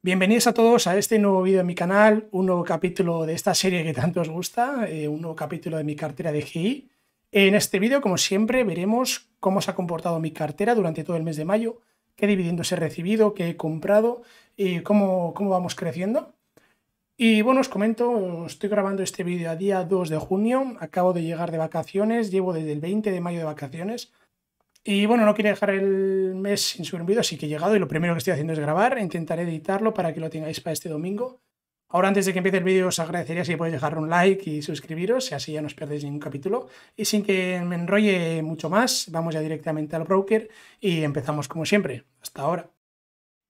Bienvenidos a todos a este nuevo vídeo de mi canal, un nuevo capítulo de esta serie que tanto os gusta, eh, un nuevo capítulo de mi cartera de GI. En este vídeo, como siempre, veremos cómo se ha comportado mi cartera durante todo el mes de mayo, qué dividendos he recibido, qué he comprado y cómo, cómo vamos creciendo. Y bueno, os comento, estoy grabando este vídeo a día 2 de junio, acabo de llegar de vacaciones, llevo desde el 20 de mayo de vacaciones, y bueno, no quería dejar el mes sin subir vídeo, así que he llegado y lo primero que estoy haciendo es grabar. Intentaré editarlo para que lo tengáis para este domingo. Ahora, antes de que empiece el vídeo, os agradecería si podéis dejar un like y suscribiros, y así ya no os perdéis ningún capítulo. Y sin que me enrolle mucho más, vamos ya directamente al broker y empezamos como siempre. Hasta ahora.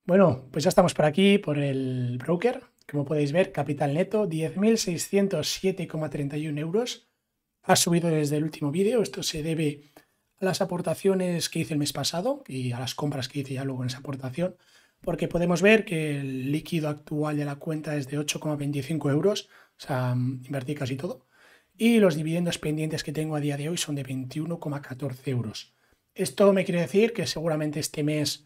Bueno, pues ya estamos por aquí, por el broker. Como podéis ver, capital neto 10.607,31 euros. Ha subido desde el último vídeo. Esto se debe las aportaciones que hice el mes pasado y a las compras que hice ya luego en esa aportación, porque podemos ver que el líquido actual de la cuenta es de 8,25 euros, o sea, mm, invertí casi todo, y los dividendos pendientes que tengo a día de hoy son de 21,14 euros. Esto me quiere decir que seguramente este mes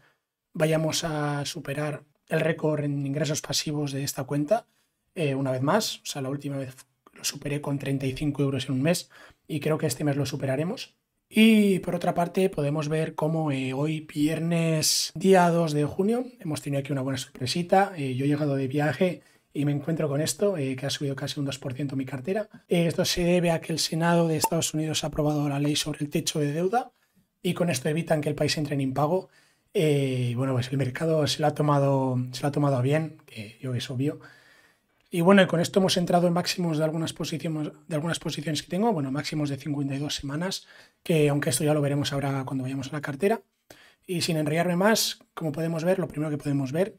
vayamos a superar el récord en ingresos pasivos de esta cuenta eh, una vez más, o sea, la última vez lo superé con 35 euros en un mes y creo que este mes lo superaremos. Y por otra parte podemos ver cómo eh, hoy viernes día 2 de junio hemos tenido aquí una buena sorpresita. Eh, yo he llegado de viaje y me encuentro con esto, eh, que ha subido casi un 2% mi cartera. esto se debe a que el Senado de Estados Unidos ha aprobado la ley sobre el techo de deuda y con esto evitan que el país entre en impago. bueno, pues el mercado se lo ha tomado, se lo ha tomado bien, que yo es obvio. Y bueno, con esto hemos entrado en máximos de algunas, posiciones, de algunas posiciones que tengo, bueno, máximos de 52 semanas, que aunque esto ya lo veremos ahora cuando vayamos a la cartera. Y sin enrollarme más, como podemos ver, lo primero que podemos ver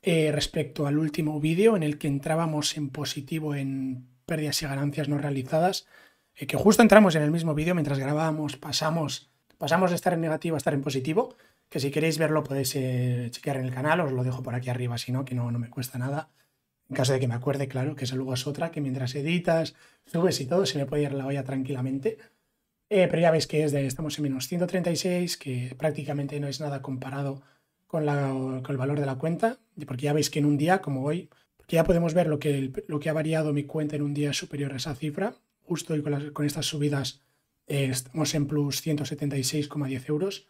eh, respecto al último vídeo en el que entrábamos en positivo en pérdidas y ganancias no realizadas, eh, que justo entramos en el mismo vídeo mientras grabábamos, pasamos, pasamos de estar en negativo a estar en positivo, que si queréis verlo podéis eh, chequear en el canal, os lo dejo por aquí arriba, si no, que no, no me cuesta nada. En caso de que me acuerde, claro, que eso luego es otra, que mientras editas, subes y todo, se me puede ir la olla tranquilamente. Eh, pero ya veis que estamos en menos 136, que prácticamente no es nada comparado con, el valor de la cuenta, porque ya veis que en un día, como hoy, ya podemos ver lo que, ha variado mi cuenta en un día superior a esa cifra, justo hoy con, estas subidas eh, estamos en plus 176,10 euros.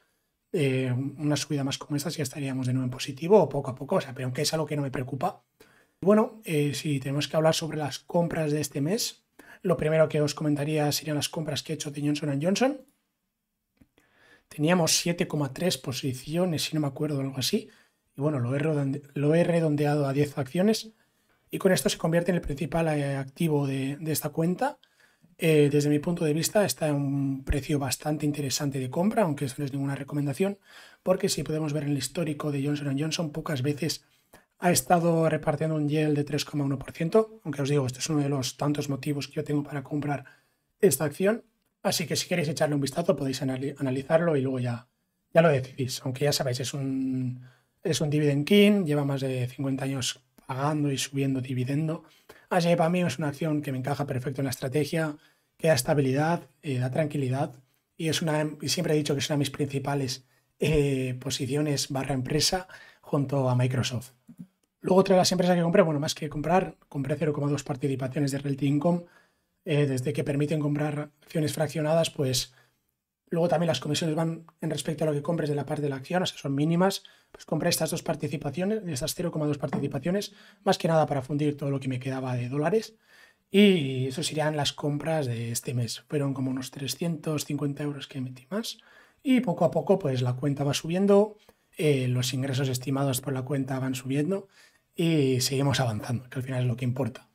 Eh, una subida más como esta ya estaríamos de nuevo en positivo o poco a poco, o sea, pero aunque es algo que no me preocupa, bueno, eh, si tenemos que hablar sobre las compras de este mes, lo primero que os comentaría serían las compras que he hecho de Johnson Johnson. Teníamos 7,3 posiciones, si no me acuerdo, algo así. Y bueno, lo he, redondeado a 10 acciones. Y con esto se convierte en el principal eh, activo de, esta cuenta. Eh, desde mi punto de vista está en un precio bastante interesante de compra, aunque eso no es ninguna recomendación, porque si podemos ver en el histórico de Johnson Johnson, pocas veces ha estado repartiendo un yield de 3,1%, aunque os digo, este es uno de los tantos motivos que yo tengo para comprar esta acción, así que si queréis echarle un vistazo podéis analizarlo y luego ya, ya lo decidís, aunque ya sabéis, es un, es un dividend king, lleva más de 50 años pagando y subiendo dividendo, así que para mí es una acción que me encaja perfecto en la estrategia, que da estabilidad, eh, da tranquilidad y es una, siempre he dicho que es una de mis principales eh, posiciones barra empresa junto a Microsoft. Luego, otra de las empresas que compré, bueno, más que comprar, compré 0,2 participaciones de Realty Income, eh, desde que permiten comprar acciones fraccionadas, pues luego también las comisiones van en respecto a lo que compres de la parte de la acción, o sea, son mínimas, pues compré estas dos participaciones, estas 0,2 participaciones, más que nada para fundir todo lo que me quedaba de dólares. Y eso serían las compras de este mes. Fueron como unos 350 euros que metí más. Y poco a poco, pues la cuenta va subiendo, eh, los ingresos estimados por la cuenta van subiendo y seguimos avanzando, que al final es lo que importa.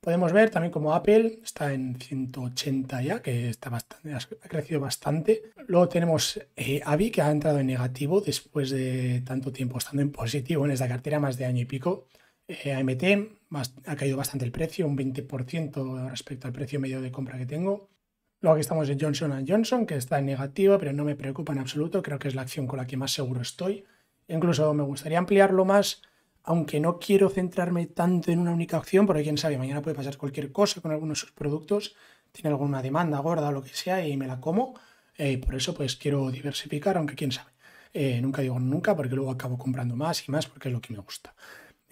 Podemos ver también como Apple está en 180 ya, que está bastante, ha crecido bastante. Luego tenemos eh, Avi, que ha entrado en negativo después de tanto tiempo estando en positivo en esta cartera, más de año y pico. Eh, AMT ha caído bastante el precio, un 20% respecto al precio medio de compra que tengo. Luego aquí estamos en Johnson Johnson, que está en negativo, pero no me preocupa en absoluto. Creo que es la acción con la que más seguro estoy. Incluso me gustaría ampliarlo más aunque no quiero centrarme tanto en una única opción, porque quién sabe, mañana puede pasar cualquier cosa con algunos de sus productos, tiene alguna demanda gorda o lo que sea y me la como, eh, por eso pues quiero diversificar, aunque quién sabe. Eh, nunca digo nunca porque luego acabo comprando más y más porque es lo que me gusta.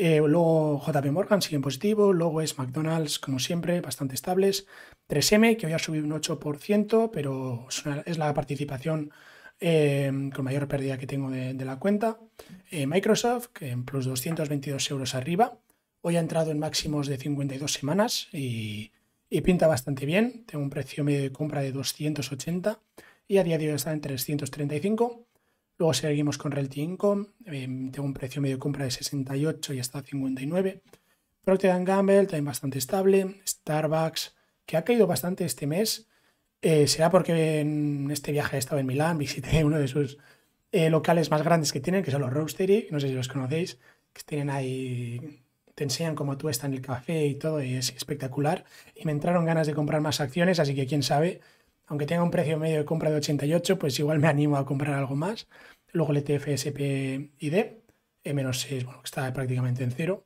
Eh, luego JP Morgan sigue en positivo, luego es McDonald's como siempre, bastante estables. 3M que hoy ha subido un 8%, pero es, es la participación Em, con mayor pérdida que tengo de, la cuenta. Eh, Microsoft, que en plus 222 euros arriba. Hoy ha entrado en máximos de 52 semanas y, pinta bastante bien. Tengo un precio medio de compra de 280 y a día de hoy está en 335. Luego seguimos con Realty Income, em, tengo un precio medio de compra de 68 y está a 59. Procter Gamble también bastante estable. Starbucks, que ha caído bastante este mes, eh, será porque en este viaje he estado en Milán, visité uno de sus eh, locales más grandes que tienen, que son los Roastery, no sé si los conocéis, que tienen ahí, te enseñan cómo tú estás en el café y todo, y es espectacular. Y me entraron ganas de comprar más acciones, así que quién sabe, aunque tenga un precio medio de compra de 88, pues igual me animo a comprar algo más. Luego el ETF SPID, m e menos 6, bueno, que está prácticamente en cero.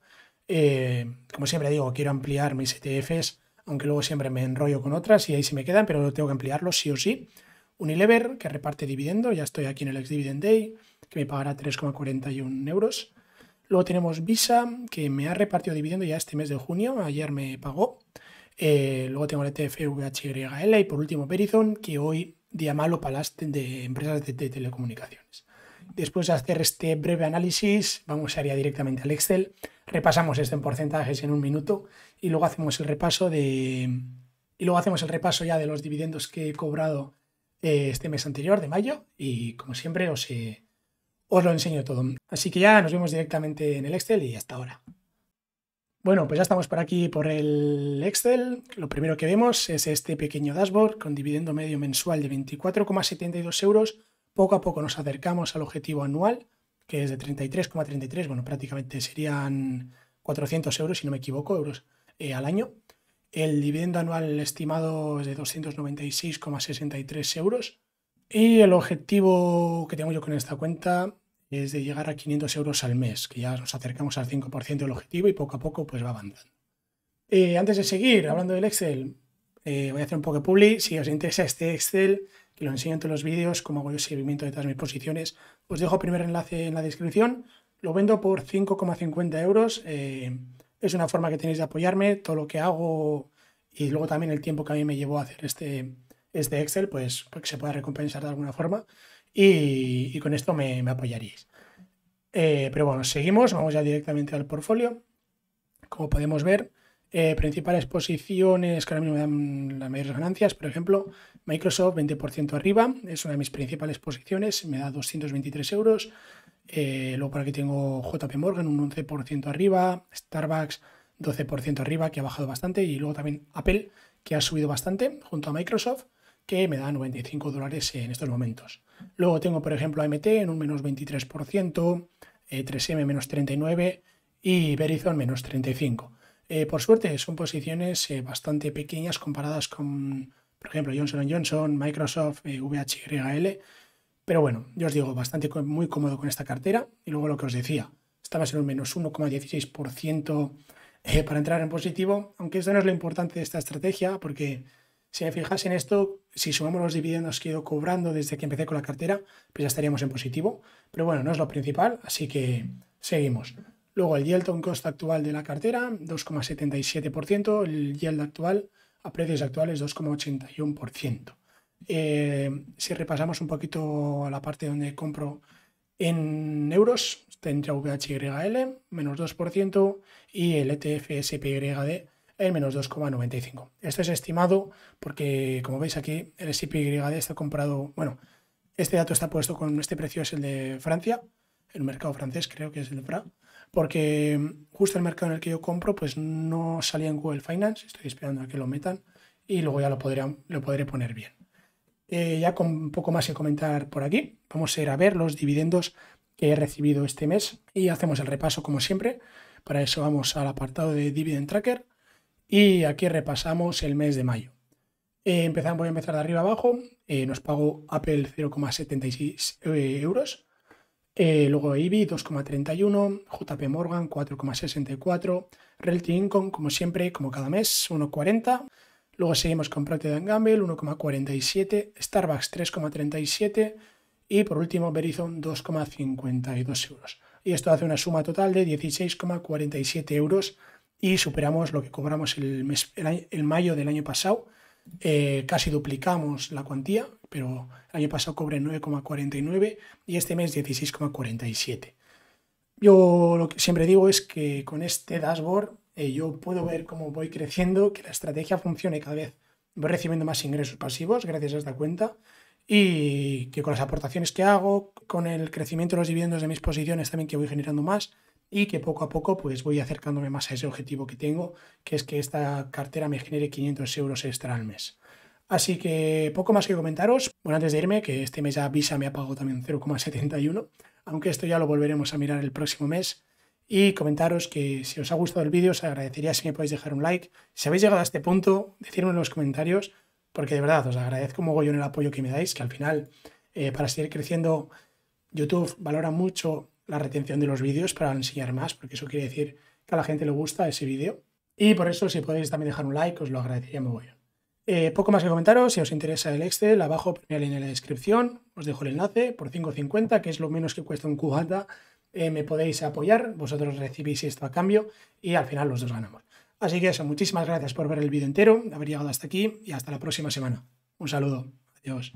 Eh, como siempre digo, quiero ampliar mis ETFs aunque luego siempre me enrollo con otras y ahí se me quedan, pero tengo que ampliarlo sí o sí. Unilever, que reparte dividendo, ya estoy aquí en el ex dividend day, que me pagará 3,41 euros. Luego tenemos Visa, que me ha repartido dividendo ya este mes de junio, ayer me pagó. Eh, luego tengo el ETF VHYL y por último Verizon, que hoy día malo para las de empresas de telecomunicaciones. Después de hacer este breve análisis, vamos a ir directamente al Excel, repasamos esto en porcentajes en un minuto y luego hacemos el repaso de y luego hacemos el repaso ya de los dividendos que he cobrado eh, este mes anterior de mayo y como siempre os, eh, os lo enseño todo. Así que ya nos vemos directamente en el Excel y hasta ahora. Bueno, pues ya estamos por aquí por el Excel. Lo primero que vemos es este pequeño dashboard con dividendo medio mensual de 24,72 euros poco a poco nos acercamos al objetivo anual, que es de 33,33, bueno, prácticamente serían 400 euros, si no me equivoco, euros eh, al año. El dividendo anual estimado es de 296,63 euros. Y el objetivo que tengo yo con esta cuenta es de llegar a 500 euros al mes, que ya nos acercamos al 5% del objetivo y poco a poco pues va avanzando. Eh, antes de seguir hablando del Excel, eh, voy a hacer un poco de publi. Si os interesa este Excel, lo enseño en los vídeos, cómo hago el seguimiento de todas mis posiciones. Os dejo el primer enlace en la descripción. Lo vendo por 5,50 euros. Eh, es una forma que tenéis de apoyarme. Todo lo que hago y luego también el tiempo que a mí me llevó a hacer este, este Excel, pues, pues se pueda recompensar de alguna forma. Y, con esto me, apoyaríais. Eh, pero bueno, seguimos, vamos ya directamente al portfolio. Como podemos ver, eh, principales posiciones que ahora mismo me dan las mayores ganancias, por ejemplo, Microsoft 20% arriba, es una de mis principales posiciones, me da 223 euros. Eh, luego por aquí tengo JP Morgan un 11% arriba, Starbucks 12% arriba, que ha bajado bastante, y luego también Apple, que ha subido bastante junto a Microsoft, que me da 95 dólares en estos momentos. Luego tengo, por ejemplo, AMT en un menos 23%, 3M eh, menos 39% y Verizon menos 35%. Eh, por suerte, son posiciones eh, bastante pequeñas comparadas con, por ejemplo, Johnson Johnson, Microsoft, eh, VHYL. Pero bueno, yo os digo, bastante muy cómodo con esta cartera. Y luego lo que os decía, estaba en un menos 1,16% para entrar en positivo. Aunque eso no es lo importante de esta estrategia, porque si me fijas en esto, si sumamos los dividendos que he ido cobrando desde que empecé con la cartera, pues ya estaríamos en positivo. Pero bueno, no es lo principal, así que seguimos. Luego el yield on cost actual de la cartera, 2,77%, el yield actual a precios actuales 2,81%. Eh, si repasamos un poquito a la parte donde compro en euros, tendría VHYL menos 2% y el ETF SPYD el menos 2,95. Esto es estimado porque, como veis aquí, el SPYD está comprado, bueno, este dato está puesto con este precio es el de Francia, el mercado francés creo que es el de Fra, porque mm, justo el mercado en el que yo compro pues no salía en Google Finance, estoy esperando a que lo metan y luego ya lo podré, lo podré poner bien. Eh, ya con poco más que comentar por aquí, vamos a ir a ver los dividendos que he recibido este mes y hacemos el repaso como siempre. Para eso vamos al apartado de Dividend Tracker y aquí repasamos el mes de mayo. Eh, empezamos, voy a empezar de arriba abajo. Eh, nos pagó Apple 0,76 euros. Eh, luego IBI 2,31, JP Morgan 4,64, Realty Income como siempre, como cada mes, 1,40. Luego seguimos con Procter Gamble 1,47, Starbucks 3,37 y por último Verizon 2,52 euros. Y esto hace una suma total de 16,47 euros y superamos lo que cobramos el, el mayo del año pasado, eh, casi duplicamos la cuantía, pero el año pasado cobré 9,49 y este mes 16,47. Yo lo que siempre digo es que con este dashboard eh, yo puedo ver cómo voy creciendo, que la estrategia funcione cada vez. Voy recibiendo más ingresos pasivos gracias a esta cuenta y que con las aportaciones que hago, con el crecimiento de los dividendos de mis posiciones también que voy generando más, y que poco a poco pues voy acercándome más a ese objetivo que tengo, que es que esta cartera me genere 500 euros extra al mes. Así que poco más que comentaros. Bueno, antes de irme, que este mes ya Visa me ha pagado también 0,71, aunque esto ya lo volveremos a mirar el próximo mes. Y comentaros que si os ha gustado el vídeo, os agradecería si me podéis dejar un like. Si habéis llegado a este punto, decirme en los comentarios, porque de verdad os agradezco mogollón el apoyo que me dais, que al final, eh, para seguir creciendo, YouTube valora mucho la retención de los vídeos para enseñar más, porque eso quiere decir que a la gente le gusta ese vídeo. Y por eso, si podéis también dejar un like, os lo agradecería muy bien. Eh, poco más que comentaros, si os interesa el Excel, abajo, línea en la descripción, os dejo el enlace por 5.50, que es lo menos que cuesta un cubata, eh, me podéis apoyar, vosotros recibís esto a cambio y al final los dos ganamos. Así que eso, muchísimas gracias por ver el vídeo entero, haber llegado hasta aquí y hasta la próxima semana. Un saludo, adiós.